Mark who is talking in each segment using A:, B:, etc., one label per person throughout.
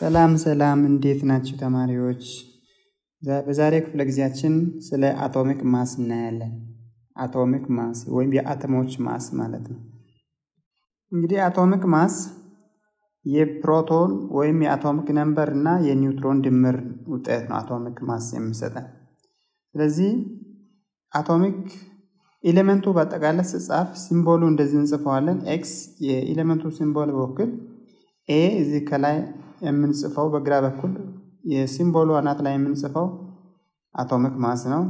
A: ሰላም ሰላም እንዴት ናችሁ ተማሪዎች? በዛሬ ክፍለ ጊዜያችን ስለ አቶሚክ ማስ እናያለን። አቶሚክ ማስ ወይም የአተሞች ማስ ማለት ነው። እንግዲህ አቶሚክ ማስ የፕሮቶን ወይም የአቶሚክ ነምበር እና የኒውትሮን ድምር ውጤት ነው አቶሚክ ማስ የሚሰጠን። ስለዚህ አቶሚክ ኤሌመንቱ በአጠቃላይ ስጻፍ ሲምቦሉ እንደዚህ እንጽፈዋለን። ኤክስ የኤሌመንቱ ሲምቦል በወክል ኤ እዚህ ከላይ የምንጽፈው በግራ በኩል የሲምቦሉ አናት ላይ የምንጽፈው አቶሚክ ማስ ነው።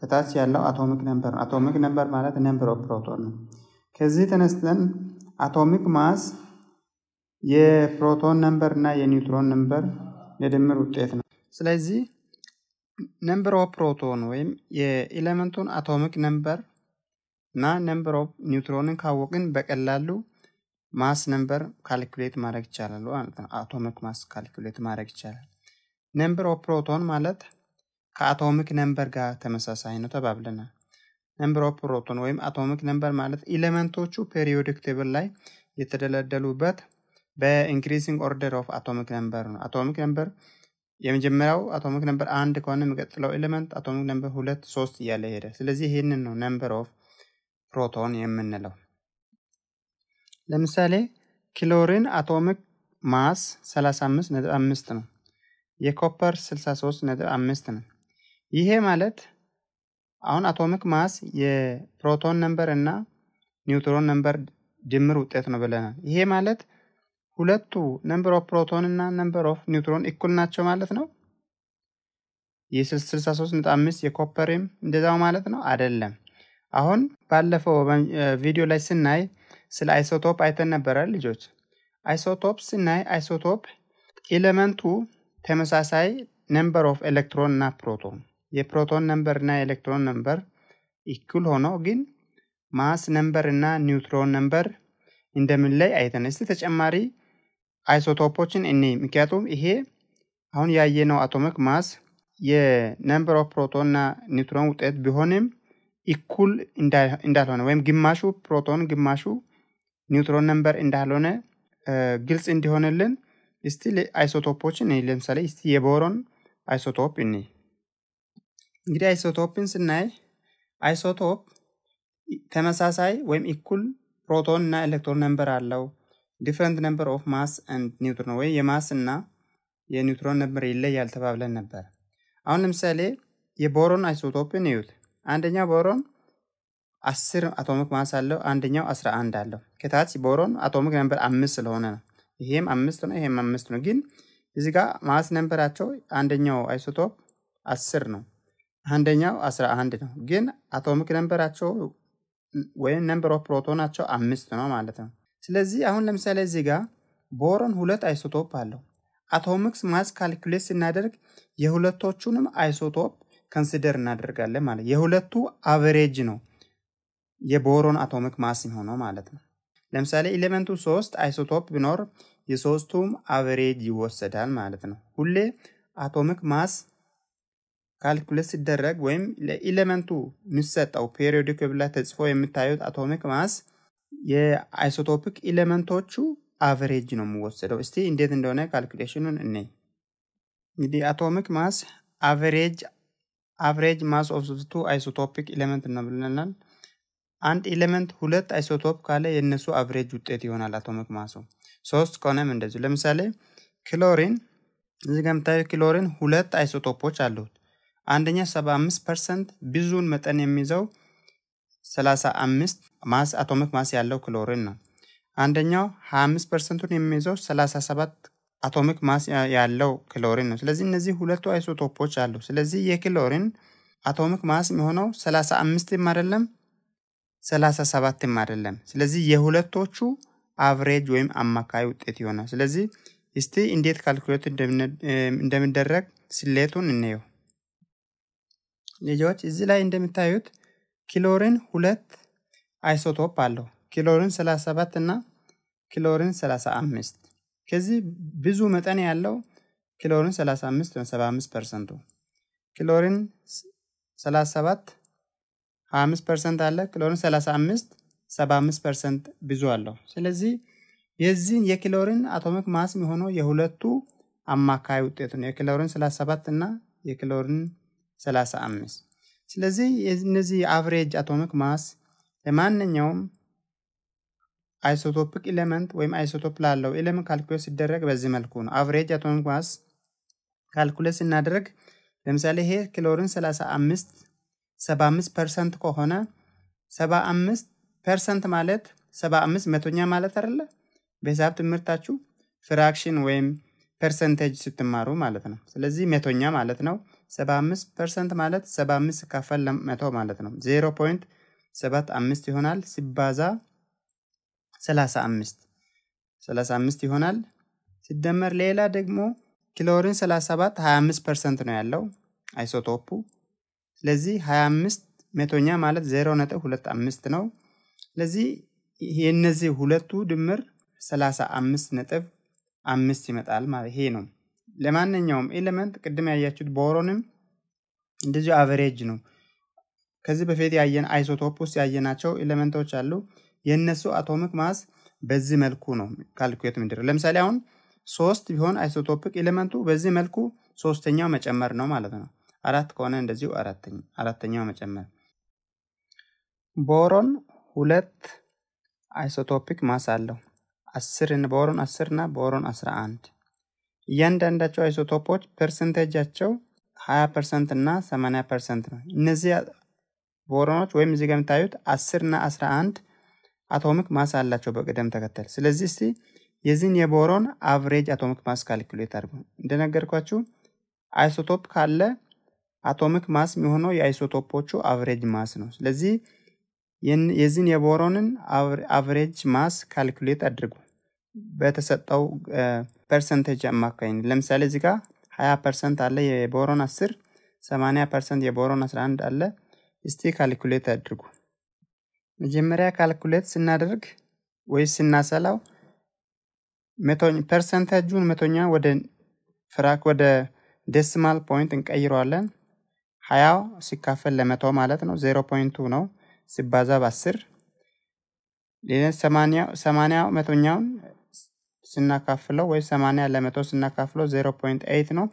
A: ከታች ያለው አቶሚክ ነምበር ነው። አቶሚክ ነምበር ማለት ነምበር ኦፍ ፕሮቶን ነው። ከዚህ ተነስተን አቶሚክ ማስ የፕሮቶን ነምበር እና የኒውትሮን ነምበር የድምር ውጤት ነው። ስለዚህ ነምበር ኦፍ ፕሮቶን ወይም የኤሌመንቱን አቶሚክ ነምበር እና ነምበር ኦፍ ኒውትሮንን ካወቅን በቀላሉ ማስ ነምበር ካልኩሌት ማድረግ ይቻላል ማለት ነው። አቶሚክ ማስ ካልኩሌት ማድረግ ይቻላል። ነምበር ኦፍ ፕሮቶን ማለት ከአቶሚክ ነምበር ጋር ተመሳሳይ ነው ተባብለናል። ነምበር ኦፍ ፕሮቶን ወይም አቶሚክ ነምበር ማለት ኤሌመንቶቹ ፔሪዮዲክ ቴብል ላይ የተደለደሉበት በኢንክሪዚንግ ኦርደር ኦፍ አቶሚክ ነምበር ነው። አቶሚክ ነምበር የመጀመሪያው አቶሚክ ነምበር አንድ ከሆነ የሚቀጥለው ኤሌመንት አቶሚክ ነምበር ሁለት፣ ሶስት እያለ ይሄዳል። ስለዚህ ይህንን ነው ነምበር ኦፍ ፕሮቶን የምንለው። ለምሳሌ ክሎሪን አቶሚክ ማስ 35.5 ነው። የኮፐር 63.5 ነው። ይሄ ማለት አሁን አቶሚክ ማስ የፕሮቶን ነንበር እና ኒውትሮን ነንበር ድምር ውጤት ነው ብለናል። ይሄ ማለት ሁለቱ ነምበር ኦፍ ፕሮቶን እና ነምበር ኦፍ ኒውትሮን እኩል ናቸው ማለት ነው። የ63.5 የኮፐርም እንደዛው ማለት ነው? አይደለም። አሁን ባለፈው ቪዲዮ ላይ ስናይ ስለ አይሶቶፕ አይተን ነበረ ልጆች። አይሶቶፕ ስናይ አይሶቶፕ ኤሌመንቱ ተመሳሳይ ነምበር ኦፍ ኤሌክትሮን እና ፕሮቶን የፕሮቶን ነምበር እና የኤሌክትሮን ነምበር እኩል ሆኖ ግን ማስ ነምበር እና ኒውትሮን ነምበር እንደምንለይ አይተን እስቲ ተጨማሪ አይሶቶፖችን እኔ ምክንያቱም ይሄ አሁን ያየነው አቶሚክ ማስ የነምበር ኦፍ እና ኒውትሮን ውጤት ቢሆንም ኢኩል እንዳልሆነ ወይም ግማሹ ፕሮቶን ግማሹ ኒውትሮን ነንበር እንዳልሆነ ግልጽ እንዲሆንልን እስቲ አይሶቶፖችን ለምሳሌ እስቲ የቦሮን አይሶቶፕ እኒ እንግዲህ አይሶቶፕን ስናይ አይሶቶፕ ተመሳሳይ ወይም ኢኩል ፕሮቶን እና ኤሌክትሮን ነንበር አለው። ዲፍረንት ነምበር ኦፍ ማስ ኤንድ ኒውትሮን ወይ የማስ እና የኒውትሮን ነንበር ይለያል ተባብለን ነበር። አሁን ለምሳሌ የቦሮን አይሶቶፕን እዩት። አንደኛ ቦሮን አስር አቶሚክ ማስ አለው። አንደኛው አስራ አንድ አለው። ከታች ቦሮን አቶሚክ ነምበር አምስት ስለሆነ ነው። ይሄም አምስት ነው፣ ይሄም አምስት ነው። ግን እዚ ጋ ማስ ነምበራቸው አንደኛው አይሶቶፕ አስር ነው፣ አንደኛው አስራ አንድ ነው። ግን አቶሚክ ነምበራቸው ወይም ነምበር ኦፍ ፕሮቶናቸው አምስት ነው ማለት ነው። ስለዚህ አሁን ለምሳሌ እዚ ጋ ቦሮን ሁለት አይሶቶፕ አለው። አቶሚክስ ማስ ካልኩሌት ስናደርግ የሁለቶቹንም አይሶቶፕ ከንሲደር እናደርጋለን ማለት የሁለቱ አቨሬጅ ነው የቦሮን አቶሚክ ማስ የሚሆነው ማለት ነው። ለምሳሌ ኤሌመንቱ ሶስት አይሶቶፕ ቢኖር የሶስቱም አቨሬጅ ይወሰዳል ማለት ነው። ሁሌ አቶሚክ ማስ ካልኩሌት ሲደረግ ወይም ለኤሌመንቱ የሚሰጠው ፔሪዮዲክ ብላ ተጽፎ የምታዩት አቶሚክ ማስ የአይሶቶፒክ ኤሌመንቶቹ አቨሬጅ ነው የሚወሰደው። እስቲ እንዴት እንደሆነ ካልኩሌሽኑን እንይ። እንግዲህ አቶሚክ ማስ አቨሬጅ አቨሬጅ ማስ ኦፍ ቱ አይሶቶፒክ ኤሌመንት ነው ብለናል። አንድ ኤሌመንት ሁለት አይሶቶፕ ካለ የእነሱ አብሬጅ ውጤት ይሆናል አቶሚክ ማሱ። ሶስት ከሆነም እንደዚሁ። ለምሳሌ ክሎሪን እዚህ ጋር ክሎሪን ሁለት አይሶቶፖች አሉት። አንደኛ 75 ፐርሰንት ብዙውን መጠን የሚይዘው 35 ማስ አቶሚክ ማስ ያለው ክሎሪን ነው። አንደኛው 25 ፐርሰንቱን የሚይዘው 37 አቶሚክ ማስ ያለው ክሎሪን ነው። ስለዚህ እነዚህ ሁለቱ አይሶቶፖች አሉ። ስለዚህ የክሎሪን አቶሚክ ማስ የሚሆነው 35 አይደለም ሰላሳ ሰባትም አይደለም። ስለዚህ የሁለቶቹ አቨሬጅ ወይም አማካይ ውጤት ይሆናል። ስለዚህ እስቲ እንዴት ካልኩሌት እንደሚደረግ ስሌቱን እንየው። ልጆች እዚህ ላይ እንደምታዩት ክሎሪን ሁለት አይሶቶፕ አለው። ክሎሪን 37 እና ክሎሪን 35 ከዚህ ብዙ መጠን ያለው ክሎሪን 35 ነው 75 ፐርሰንቱ ክሎሪን 37 25 ፐርሰንት አለ ክሎሪን 35 75 ፐርሰንት ብዙ አለው። ስለዚህ የዚህን የክሎሪን አቶሚክ ማስ የሚሆነው የሁለቱ አማካይ ውጤት ነው። የክሎሪን 37 እና የክሎሪን 35 ስለዚህ እነዚህ የአቨሬጅ አቶሚክ ማስ ለማንኛውም አይሶቶፒክ ኤሌመንት ወይም አይሶቶፕ ላለው ኤሌመንት ካልኩሌት ሲደረግ በዚህ መልኩ ነው። አቨሬጅ አቶሚክ ማስ ካልኩሌት ስናደርግ ለምሳሌ ይሄ ክሎሪን 35 75 ፐርሰንት ከሆነ 75 ፐርሰንት ማለት 75 መቶኛ ማለት አይደለ? በሂሳብ ትምህርታችሁ ፍራክሽን ወይም ፐርሰንቴጅ ስትማሩ ማለት ነው። ስለዚህ መቶኛ ማለት ነው። 75 ፐርሰንት ማለት 75 ሲካፈል ለመቶ ማለት ነው። 0.75 ይሆናል ሲባዛ 35 35 ይሆናል። ሲደመር ሌላ ደግሞ ክሎሪን 37 25 ፐርሰንት ነው ያለው አይሶቶፑ ስለዚህ 25 መቶኛ ማለት 0.25 ነው። ስለዚህ የእነዚህ ሁለቱ ድምር 35 ነጥብ አምስት ይመጣል ማለት ይሄ ነው። ለማንኛውም ኤሌመንት ቅድም ያያችሁት ቦሮንም እንደዚሁ አቨሬጅ ነው። ከዚህ በፊት ያየን አይሶቶፕ ውስጥ ያየናቸው ኤሌመንቶች አሉ። የእነሱ አቶሚክ ማስ በዚህ መልኩ ነው ካልኩሌት ምድር ለምሳሌ አሁን ሶስት ቢሆን አይሶቶፒክ ኤሌመንቱ በዚህ መልኩ ሶስተኛው መጨመር ነው ማለት ነው። አራት ከሆነ እንደዚሁ አራተኛው መጨመር ቦሮን ሁለት አይሶቶፒክ ማስ አለው። አስርን ቦሮን አስርና ቦሮን አስራ አንድ እያንዳንዳቸው አይሶቶፖች ፐርሰንቴጃቸው ሀያ ፐርሰንት እና ሰማኒያ ፐርሰንት ነው። እነዚህ ቦሮኖች ወይም እዚህ ጋር የምታዩት አስር አስርና አስራ አንድ አቶሚክ ማስ አላቸው በቅደም ተከተል። ስለዚህ እስቲ የዚህን የቦሮን አቨሬጅ አቶሚክ ማስ ካልኩሌት አድርጉ። እንደነገርኳችሁ አይሶቶፕ ካለ አቶሚክ ማስ የሚሆነው የአይሶቶፖቹ አቨሬጅ ማስ ነው። ስለዚህ የዚህን የቦሮንን አቨሬጅ ማስ ካልኩሌት አድርጉ በተሰጠው ፐርሰንቴጅ አማካኝ ለምሳሌ እዚህ ጋር 20 ፐርሰንት አለ የቦሮን 10፣ 80 ፐርሰንት የቦሮን 11 አለ። እስቲ ካልኩሌት አድርጉ። መጀመሪያ ካልኩሌት ስናደርግ ወይስ ስናሰላው ፐርሰንታጁን መቶኛ ወደ ፍራክ ወደ ዴሲማል ፖይንት እንቀይረዋለን። ሀያ ሲካፈል ለመቶ ማለት ነው። ዜሮ ፖይንቱ ነው ሲባዛ በአስር ሰማንያ መቶኛውን ስናካፍለው ወይ ሰማንያ ለመቶ ስናካፍለው ዜሮ ፖይንት ኤይት ነው።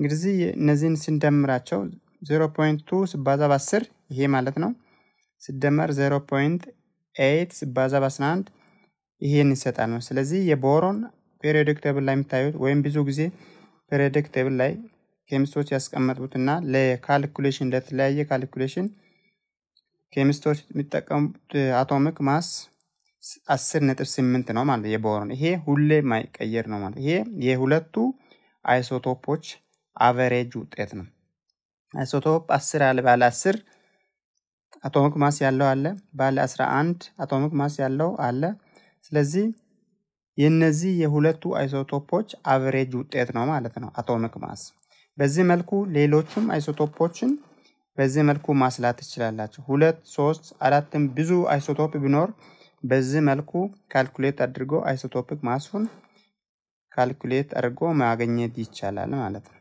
A: እንግዲህ እነዚህን ስንደምራቸው ዜሮ ፖይንት ቱ ስባዛ በአስር ይሄ ማለት ነው ስደመር ዜሮ ፖይንት ኤይት ስባዛ በአስራ አንድ ይሄን ይሰጣል ነው። ስለዚህ የቦሮን ፔሪዮዲክ ቴብል ላይ የምታዩት ወይም ብዙ ጊዜ ፔሪዮዲክ ቴብል ላይ ኬሚስቶች ያስቀመጡትና ለካልኩሌሽን ለተለያየ ካልኩሌሽን ኬሚስቶች የሚጠቀሙት አቶሚክ ማስ አስር ነጥብ ስምንት ነው ማለት የቦሮን ይሄ ሁሌ ማይቀየር ነው ማለት ይሄ የሁለቱ አይሶቶፖች አቨሬጅ ውጤት ነው። አይሶቶፕ አስር ያለ ባለ አስር አቶሚክ ማስ ያለው አለ፣ ባለ አስራ አንድ አቶሚክ ማስ ያለው አለ። ስለዚህ የነዚህ የሁለቱ አይሶቶፖች አቨሬጅ ውጤት ነው ማለት ነው አቶሚክ ማስ። በዚህ መልኩ ሌሎቹም አይሶቶፖችን በዚህ መልኩ ማስላት ትችላላችሁ። ሁለት፣ ሶስት፣ አራትም ብዙ አይሶቶፕ ቢኖር በዚህ መልኩ ካልኩሌት አድርጎ አይሶቶፒክ ማሱን ካልኩሌት አድርጎ ማግኘት ይቻላል ማለት ነው።